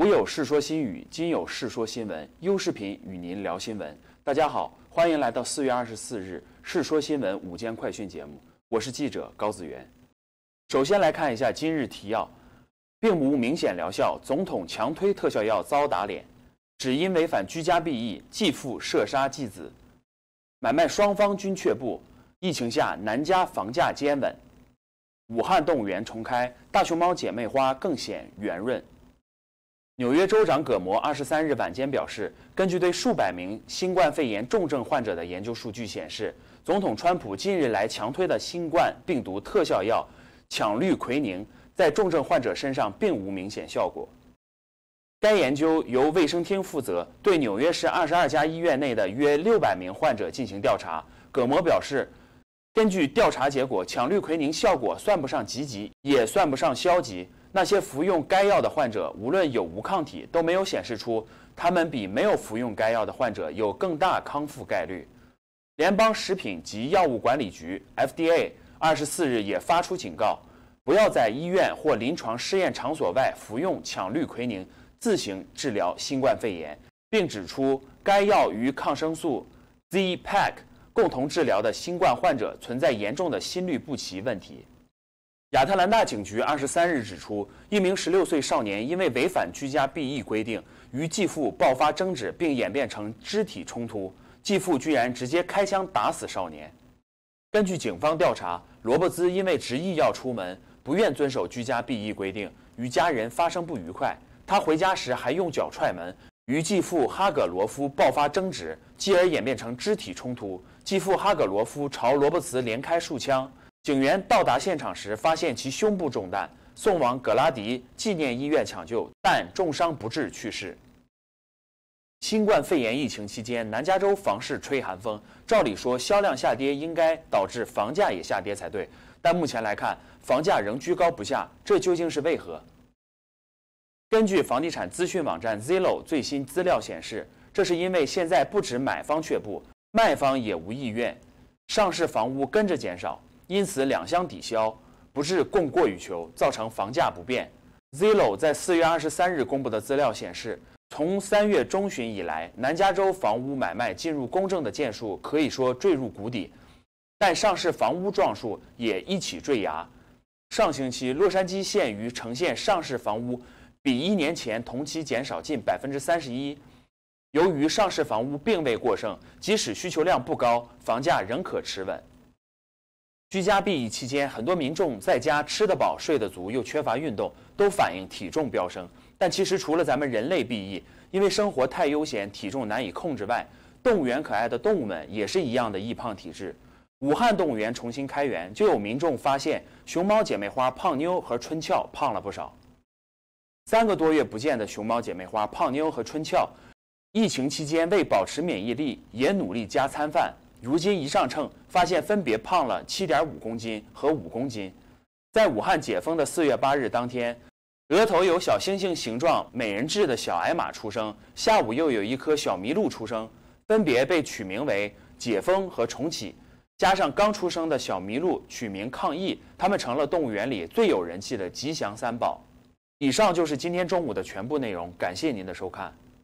古有《世说新语》，今有《世说新闻》。优视频与您聊新闻。大家好，欢迎来到四月二十四日《世说新闻》午间快讯节目。我是记者高子源。首先来看一下今日提要，并无明显疗效。总统强推特效药遭打脸，只因违反居家避疫。继父射杀继子，买卖双方均却步。疫情下，南家房价坚稳。武汉动物园重开，大熊猫姐妹花更显圆润。纽约州长葛摩二十三日晚间表示，根据对数百名新冠肺炎重症患者的研究数据显示，总统川普近日来强推的新冠病毒特效药羟氯喹宁在重症患者身上并无明显效果。该研究由卫生厅负责，对纽约市二十二家医院内的约六百名患者进行调查。葛摩表示，根据调查结果，羟氯喹宁效果算不上积极，也算不上消极。那些服用该药的患者，无论有无抗体，都没有显示出他们比没有服用该药的患者有更大康复概率。联邦食品及药物管理局 （FDA） 二十四日也发出警告，不要在医院或临床试验场所外服用羟氯喹宁自行治疗新冠肺炎，并指出该药与抗生素 Z-pack 共同治疗的新冠患者存在严重的心律不齐问题。亚特兰大警局二十三日指出，一名十六岁少年因为违反居家避疫规定，与继父爆发争执，并演变成肢体冲突，继父居然直接开枪打死少年。根据警方调查，罗伯兹因为执意要出门，不愿遵守居家避疫规定，与家人发生不愉快。他回家时还用脚踹门，与继父哈格罗夫爆发争执，继而演变成肢体冲突。继父哈格罗夫朝罗伯茨连开数枪。警员到达现场时，发现其胸部中弹，送往格拉迪纪念医院抢救，但重伤不治去世。新冠肺炎疫情期间，南加州房市吹寒风。照理说，销量下跌应该导致房价也下跌才对，但目前来看，房价仍居高不下，这究竟是为何？根据房地产资讯网站 Zillow 最新资料显示，这是因为现在不止买方却步，卖方也无意愿，上市房屋跟着减少。因此，两相抵消，不致供过于求，造成房价不变。Zillow 在四月二十三日公布的资料显示，从三月中旬以来，南加州房屋买卖进入公证的件数可以说坠入谷底，但上市房屋幢数也一起坠崖。上星期，洛杉矶县于呈现上市房屋比一年前同期减少近百分之三十一。由于上市房屋并未过剩，即使需求量不高，房价仍可持稳。居家避疫期间，很多民众在家吃得饱、睡得足，又缺乏运动，都反映体重飙升。但其实，除了咱们人类避疫，因为生活太悠闲，体重难以控制外，动物园可爱的动物们也是一样的易胖体质。武汉动物园重新开园，就有民众发现熊猫姐妹花胖妞和春俏胖了不少。三个多月不见的熊猫姐妹花胖妞和春俏，疫情期间为保持免疫力，也努力加餐饭。如今一上秤，发现分别胖了七点五公斤和五公斤。在武汉解封的四月八日当天，额头有小星星形状美人痣的小矮马出生，下午又有一颗小麋鹿出生，分别被取名为“解封”和“重启”，加上刚出生的小麋鹿取名“抗疫”，他们成了动物园里最有人气的吉祥三宝。以上就是今天中午的全部内容，感谢您的收看。